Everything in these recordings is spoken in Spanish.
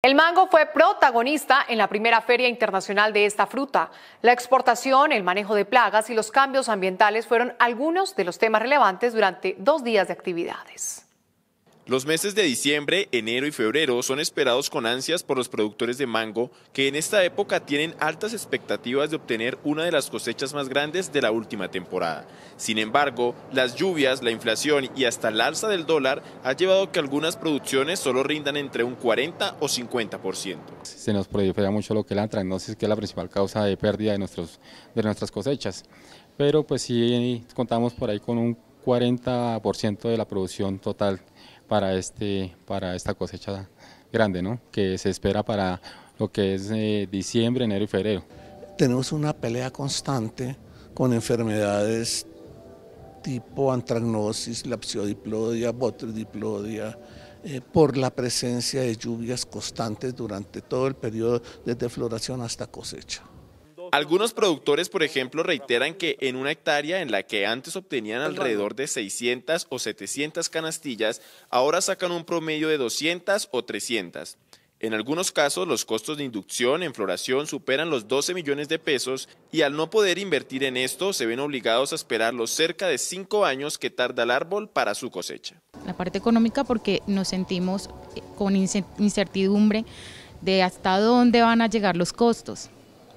El mango fue protagonista en la primera feria internacional de esta fruta. La exportación, el manejo de plagas y los cambios ambientales fueron algunos de los temas relevantes durante dos días de actividades. Los meses de diciembre, enero y febrero son esperados con ansias por los productores de mango, que en esta época tienen altas expectativas de obtener una de las cosechas más grandes de la última temporada. Sin embargo, las lluvias, la inflación y hasta el alza del dólar ha llevado a que algunas producciones solo rindan entre un 40 o 50%. Se nos prolifera mucho lo que es la sé que es la principal causa de pérdida de, nuestros, de nuestras cosechas. Pero pues sí contamos por ahí con un 40% de la producción total para, este, para esta cosecha grande, que se espera para lo que es eh, diciembre, enero y febrero. Tenemos una pelea constante con enfermedades tipo antragnosis, lapsiodiplodia, botridiplodia, eh, por la presencia de lluvias constantes durante todo el periodo desde floración hasta cosecha. Algunos productores, por ejemplo, reiteran que en una hectárea en la que antes obtenían alrededor de 600 o 700 canastillas, ahora sacan un promedio de 200 o 300. En algunos casos, los costos de inducción en floración superan los 12 millones de pesos y al no poder invertir en esto, se ven obligados a esperar los cerca de 5 años que tarda el árbol para su cosecha. La parte económica porque nos sentimos eh, con incertidumbre de hasta dónde van a llegar los costos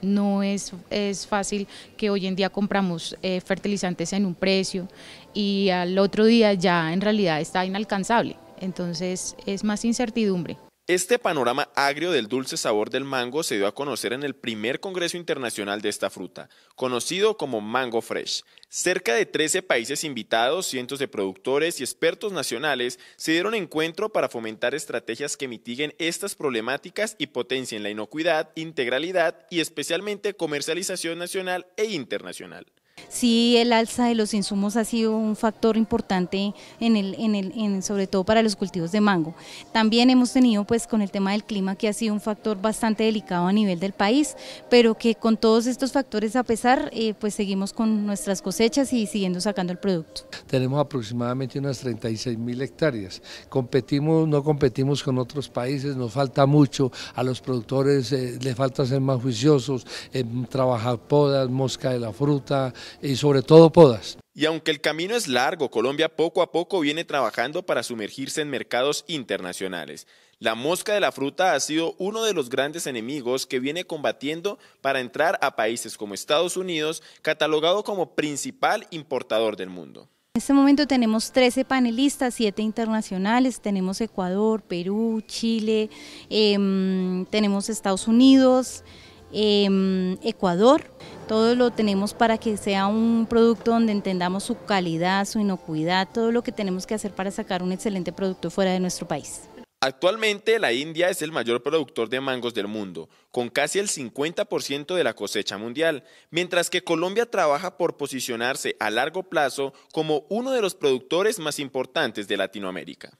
no es, es fácil que hoy en día compramos eh, fertilizantes en un precio y al otro día ya en realidad está inalcanzable. Entonces es más incertidumbre. Este panorama agrio del dulce sabor del mango se dio a conocer en el primer Congreso Internacional de esta fruta, conocido como Mango Fresh. Cerca de 13 países invitados, cientos de productores y expertos nacionales se dieron encuentro para fomentar estrategias que mitiguen estas problemáticas y potencien la inocuidad, integralidad y especialmente comercialización nacional e internacional. Sí, el alza de los insumos ha sido un factor importante en el, en el, en, sobre todo para los cultivos de mango. También hemos tenido pues con el tema del clima que ha sido un factor bastante delicado a nivel del país, pero que con todos estos factores a pesar eh, pues seguimos con nuestras cosechas y siguiendo sacando el producto. Tenemos aproximadamente unas 36 mil hectáreas. Competimos, no competimos con otros países, nos falta mucho, a los productores eh, les falta ser más juiciosos, eh, trabajar podas, mosca de la fruta, y sobre todo podas. Y aunque el camino es largo, Colombia poco a poco viene trabajando para sumergirse en mercados internacionales. La mosca de la fruta ha sido uno de los grandes enemigos que viene combatiendo para entrar a países como Estados Unidos, catalogado como principal importador del mundo. En este momento tenemos 13 panelistas, 7 internacionales, tenemos Ecuador, Perú, Chile, em, tenemos Estados Unidos, em, Ecuador, todo lo tenemos para que sea un producto donde entendamos su calidad, su inocuidad, todo lo que tenemos que hacer para sacar un excelente producto fuera de nuestro país. Actualmente la India es el mayor productor de mangos del mundo, con casi el 50% de la cosecha mundial, mientras que Colombia trabaja por posicionarse a largo plazo como uno de los productores más importantes de Latinoamérica.